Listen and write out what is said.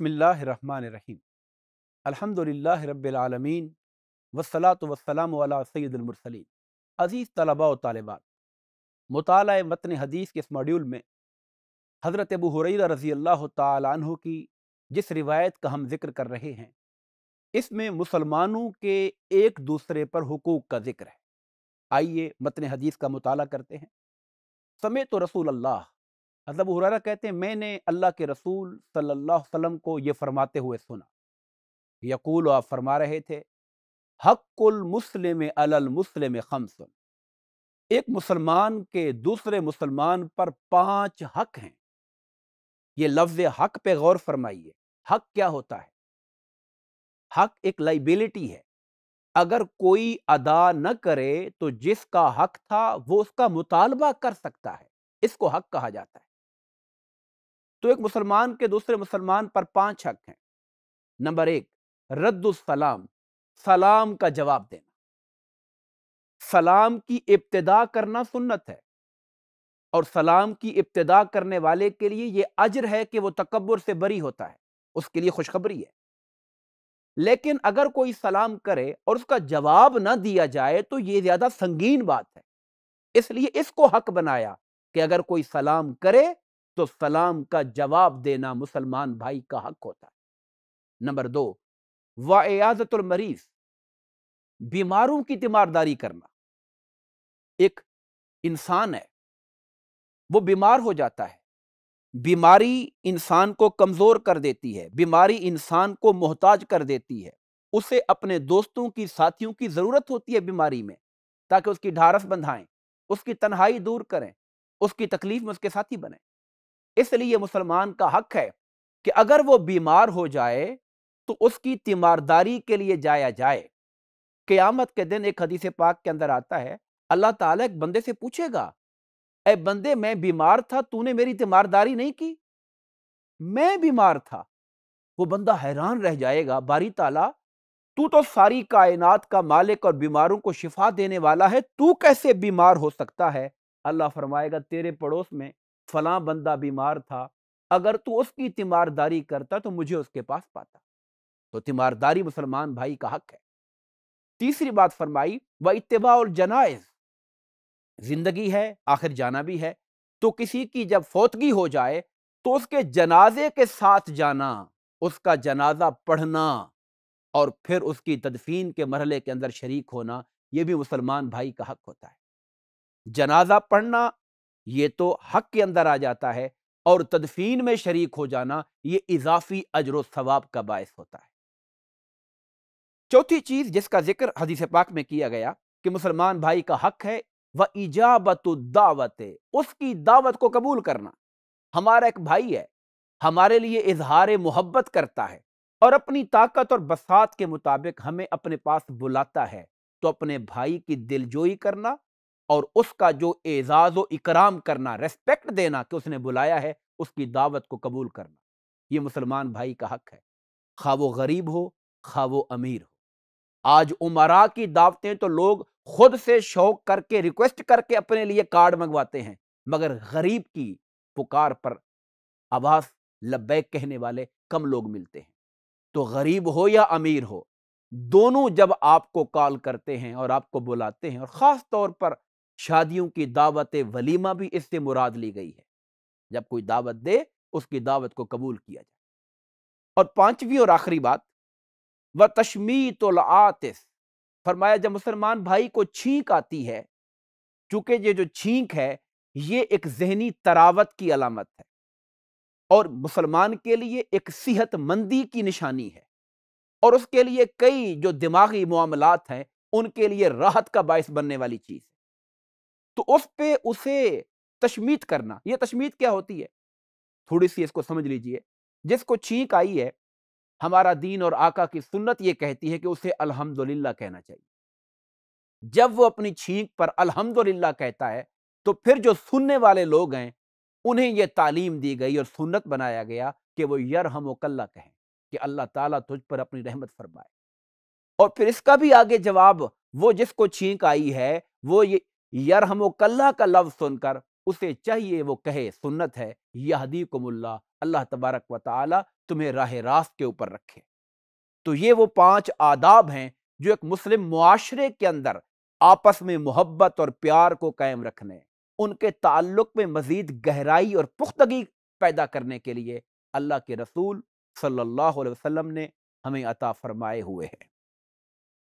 बसमीम अलहमदिल्ला रबालमीन वसलात वसलाम सैदमरसलिन अज़ीज़ तलबा व मताल मतन हदीस के इस मॉड्यूल में हज़रत अबू हर रज़ी अल्लाह तु की जिस रिवायत का हम जिक्र कर रहे हैं इसमें मुसलमानों के एक दूसरे पर हकूक़ का जिक्र है आइए मतन हदीस का मताल करते हैं तो रसूल अल्लाह हजरत मतलब हुरारा कहते हैं मैंने अल्लाह के रसूल सल्लल्लाहु अलैहि वसल्लम को ये फरमाते हुए सुना यकूल आप फरमा रहे थे हक्कुल मुस्लिम अलल मुस्लिम खमसन एक मुसलमान के दूसरे मुसलमान पर पांच हक हैं ये लफ्ज हक पे गौर फरमाइए हक क्या होता है हक एक लाइबिलिटी है अगर कोई अदा न करे तो जिसका हक था वो उसका मुतालबा कर सकता है इसको हक कहा जाता है तो एक मुसलमान के दूसरे मुसलमान पर पांच हक हैं नंबर एक रद्द सलाम का जवाब देना सलाम की इब्तदा करना सुन्नत है और सलाम की इब्तदा करने वाले के लिए यह अजर है कि वह तकबर से बरी होता है उसके लिए खुशखबरी है लेकिन अगर कोई सलाम करे और उसका जवाब ना दिया जाए तो यह ज्यादा संगीन बात है इसलिए इसको हक बनाया कि अगर कोई सलाम करे तो सलाम का जवाब देना मुसलमान भाई का हक होता है नंबर दो वायाजतमरीज बीमारों की तीमारदारी करना एक इंसान है वो बीमार हो जाता है बीमारी इंसान को कमज़ोर कर देती है बीमारी इंसान को मोहताज कर देती है उसे अपने दोस्तों की साथियों की ज़रूरत होती है बीमारी में ताकि उसकी ढारस बंधाएं उसकी तन्हाई दूर करें उसकी तकलीफ में उसके साथी बने इसलिए मुसलमान का हक है कि अगर वो बीमार हो जाए तो उसकी तीमारदारी के लिए जाया जाए क़यामत के दिन एक हदीस पाक के अंदर आता है अल्लाह ताला एक बंदे से पूछेगा अरे बंदे मैं बीमार था तूने मेरी तीमारदारी नहीं की मैं बीमार था वो बंदा हैरान रह जाएगा बारी ताला तू तो सारी कायनात का मालिक और बीमारों को शिफा देने वाला है तू कैसे बीमार हो सकता है अल्लाह फरमाएगा तेरे पड़ोस में फलां बंदा बीमार था अगर तू उसकी तीमारदारी करता तो मुझे उसके पास पाता तो तीमारदारी मुसलमान भाई का हक है तीसरी बात फरमाई व इतबा और जनाइज जिंदगी है आखिर जाना भी है तो किसी की जब फौतगी हो जाए तो उसके जनाजे के साथ जाना उसका जनाजा पढ़ना और फिर उसकी तदफीन के मरहले के अंदर शरीक होना यह भी मुसलमान भाई का हक होता है जनाजा पढ़ना ये तो हक के अंदर आ जाता है और तदफीन में शरीक हो जाना ये इजाफी अजर सवाब का बायस होता है चौथी चीज जिसका जिक्र हदीस पाक में किया गया कि मुसलमान भाई का हक है वह इजाबत दावत उसकी दावत को कबूल करना हमारा एक भाई है हमारे लिए इजहार मोहब्बत करता है और अपनी ताकत और बसात के मुताबिक हमें अपने पास बुलाता है तो अपने भाई की दिलजोई करना और उसका जो एजाज़ व इकराम करना रेस्पेक्ट देना कि उसने बुलाया है उसकी दावत को कबूल करना ये मुसलमान भाई का हक है खा वो गरीब हो खा वो अमीर हो आज उमरा की दावतें तो लोग खुद से शौक करके रिक्वेस्ट करके अपने लिए कार्ड मंगवाते हैं मगर गरीब की पुकार पर आवाज़ लबैक कहने वाले कम लोग मिलते हैं तो गरीब हो या अमीर हो दोनों जब आपको कॉल करते हैं और आपको बुलाते हैं और ख़ास तौर पर शादियों की दावत वलीमा भी इससे मुराद ली गई है जब कोई दावत दे उसकी दावत को कबूल किया जाए और पांचवी और आखिरी बात व तो आतिस फरमाया जब मुसलमान भाई को छींक आती है चूंकि ये जो छींक है ये एक जहनी तरावत की अलामत है और मुसलमान के लिए एक सेहतमंदी की निशानी है और उसके लिए कई जो दिमागी मामलात हैं उनके लिए राहत का बायस बनने वाली चीज़ तो उस पे उसे तशमीत करना ये तशमीत क्या होती है थोड़ी सी इसको समझ लीजिए जिसको छींक आई है हमारा दीन और आका की सुन्नत ये कहती है कि उसे अल्हम्दुलिल्लाह कहना चाहिए जब वो अपनी छींक पर अल्हम्दुलिल्लाह कहता है तो फिर जो सुनने वाले लोग हैं उन्हें यह तालीम दी गई और सुन्नत बनाया गया कि वो यर हम कल्ला कहें कि अल्लाह ताला तुझ पर अपनी रहमत फरमाए और फिर इसका भी आगे जवाब वो जिसको छींक आई है वो ये हम कल्ला का लफ्ज सुनकर उसे चाहिए वो कहे सुन्नत है यहदी कुमुल्ला अल्लाह तबारक व ताली तुम्हें राह रास्त के ऊपर रखे तो ये वो पांच आदाब हैं जो एक मुस्लिम मुआशरे के अंदर आपस में मोहब्बत और प्यार को कायम रखने उनके ताल्लुक में मज़ीद गहराई और पुख्तगी पैदा करने के लिए अल्लाह के रसूल सल्लल्लाहु अलैहि वसल्लम ने हमें अता फरमाए हुए हैं